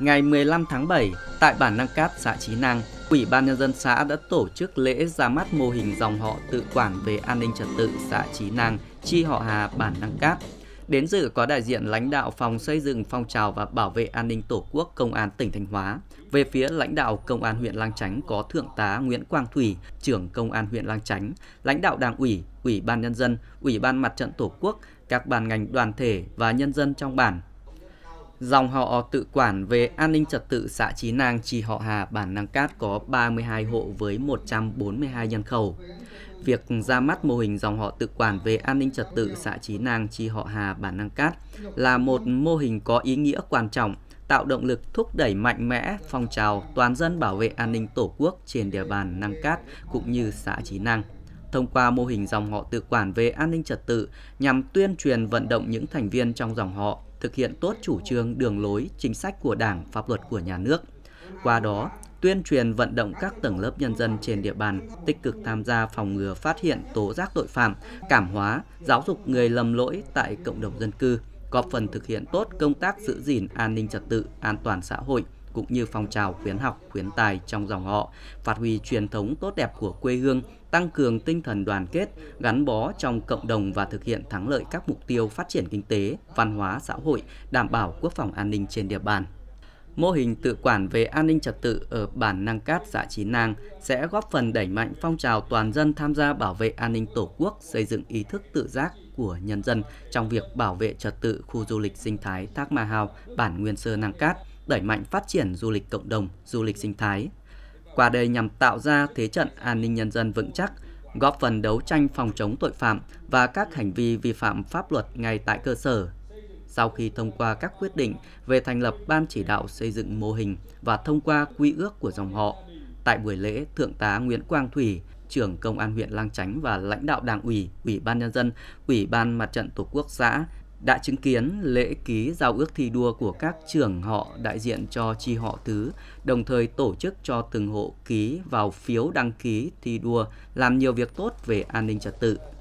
Ngày 15 tháng 7, tại bản Năng Cát, xã Chí Năng, Ủy ban Nhân dân xã đã tổ chức lễ ra mắt mô hình dòng họ tự quản về an ninh trật tự xã Chí Năng, chi họ Hà, bản Năng Cát. Đến dự có đại diện lãnh đạo phòng xây dựng phong trào và bảo vệ an ninh Tổ quốc Công an tỉnh Thanh Hóa. Về phía lãnh đạo Công an huyện Lang Chánh có Thượng tá Nguyễn Quang Thủy, trưởng Công an huyện Lang Chánh, lãnh đạo Đảng ủy, Ủy ban Nhân dân, Ủy ban Mặt trận Tổ quốc, các ban ngành đoàn thể và nhân dân trong bản Dòng họ tự quản về an ninh trật tự xã Chí Nang chi họ Hà bản Năng Cát có 32 hộ với 142 nhân khẩu. Việc ra mắt mô hình dòng họ tự quản về an ninh trật tự xã Chí Nang chi họ Hà bản Năng Cát là một mô hình có ý nghĩa quan trọng, tạo động lực thúc đẩy mạnh mẽ phong trào toàn dân bảo vệ an ninh Tổ quốc trên địa bàn Năng Cát cũng như xã Chí Nang thông qua mô hình dòng họ tự quản về an ninh trật tự nhằm tuyên truyền vận động những thành viên trong dòng họ thực hiện tốt chủ trương đường lối, chính sách của Đảng, pháp luật của nhà nước. Qua đó, tuyên truyền vận động các tầng lớp nhân dân trên địa bàn tích cực tham gia phòng ngừa phát hiện tố giác tội phạm, cảm hóa, giáo dục người lầm lỗi tại cộng đồng dân cư, góp phần thực hiện tốt công tác giữ gìn an ninh trật tự, an toàn xã hội, cũng như phong trào khuyến học, khuyến tài trong dòng họ, phát huy truyền thống tốt đẹp của quê hương, tăng cường tinh thần đoàn kết, gắn bó trong cộng đồng và thực hiện thắng lợi các mục tiêu phát triển kinh tế, văn hóa, xã hội, đảm bảo quốc phòng an ninh trên địa bàn. Mô hình tự quản về an ninh trật tự ở bản Năng Cát, xã Chí Nang sẽ góp phần đẩy mạnh phong trào toàn dân tham gia bảo vệ an ninh Tổ quốc, xây dựng ý thức tự giác của nhân dân trong việc bảo vệ trật tự khu du lịch sinh thái Thác Ma Hào, bản Nguyên Sơ Năng Cát – đẩy mạnh phát triển du lịch cộng đồng, du lịch sinh thái. Qua đây nhằm tạo ra thế trận an ninh nhân dân vững chắc, góp phần đấu tranh phòng chống tội phạm và các hành vi vi phạm pháp luật ngay tại cơ sở. Sau khi thông qua các quyết định về thành lập Ban chỉ đạo xây dựng mô hình và thông qua quy ước của dòng họ, tại buổi lễ, Thượng tá Nguyễn Quang Thủy, trưởng Công an huyện Lang Chánh và lãnh đạo Đảng ủy, Ủy ban Nhân dân, Ủy ban Mặt trận Tổ quốc xã đã chứng kiến lễ ký giao ước thi đua của các trưởng họ đại diện cho chi họ tứ, đồng thời tổ chức cho từng hộ ký vào phiếu đăng ký thi đua, làm nhiều việc tốt về an ninh trật tự.